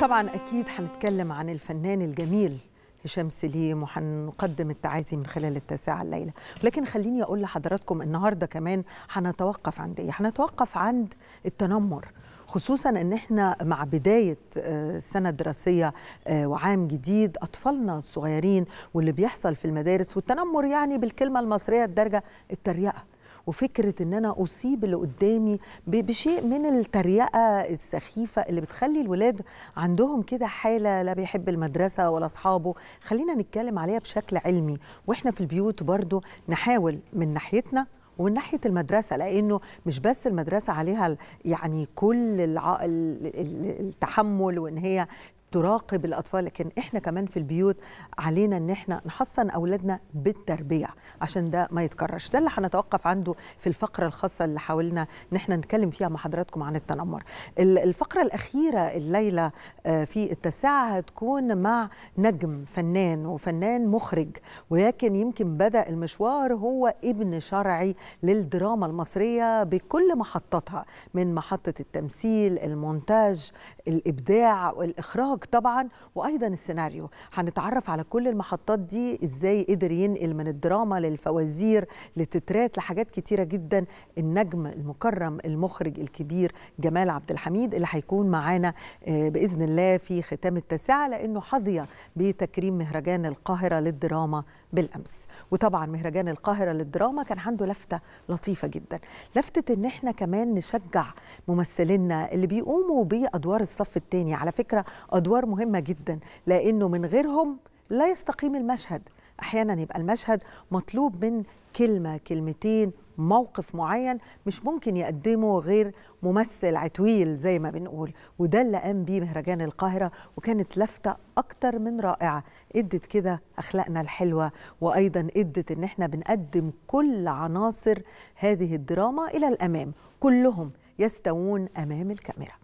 طبعا اكيد هنتكلم عن الفنان الجميل هشام سليم وهنقدم التعازي من خلال التاسعة الليلة لكن خليني أقول لحضراتكم النهاردة كمان هنتوقف عند إيه هنتوقف يعني عند التنمر خصوصا ان احنا مع بدايه آه، سنه دراسيه آه، وعام جديد اطفالنا الصغيرين واللي بيحصل في المدارس والتنمر يعني بالكلمه المصريه الدارجه التريقه وفكره ان انا اصيب اللي قدامي بشيء من التريقه السخيفه اللي بتخلي الولاد عندهم كده حاله لا بيحب المدرسه ولا اصحابه خلينا نتكلم عليها بشكل علمي واحنا في البيوت برضو نحاول من ناحيتنا ومن ناحيه المدرسه لانه مش بس المدرسه عليها يعني كل التحمل وان هي تراقب الاطفال لكن احنا كمان في البيوت علينا ان احنا نحصن اولادنا بالتربيه عشان ده ما يتكررش ده اللي هنتوقف عنده في الفقره الخاصه اللي حاولنا ان احنا نتكلم فيها مع حضراتكم عن التنمر الفقره الاخيره الليله آه، في التاسعه هتكون مع نجم فنان وفنان مخرج ولكن يمكن بدا المشوار هو ابن شرعي للدراما المصريه بكل محطاتها من محطه التمثيل المونتاج الابداع والاخراج البرامج طبعا وايضا السيناريو هنتعرف على كل المحطات دي ازاي قدر ينقل من الدراما للفوازير لتترات لحاجات كتيره جدا النجم المكرم المخرج الكبير جمال عبد الحميد اللي هيكون معانا آه، باذن الله في ختام التاسعه لانه حظي بتكريم مهرجان القاهره للدراما بالامس وطبعا مهرجان القاهره للدراما كان عنده لفته لطيفه جدا لفته ان احنا كمان نشجع ممثلينا اللي بيقوموا بادوار الصف الثاني على فكره ادوار مهمه جدا لانه من غيرهم لا يستقيم المشهد احيانا يبقى المشهد مطلوب من كلمه كلمتين موقف معين مش ممكن يقدمه غير ممثل عتويل زي ما بنقول وده اللي قام بيه مهرجان القاهرة وكانت لفتة أكتر من رائعة ادت كده أخلاقنا الحلوة وأيضا ادت إن احنا بنقدم كل عناصر هذه الدراما إلى الأمام كلهم يستوون أمام الكاميرا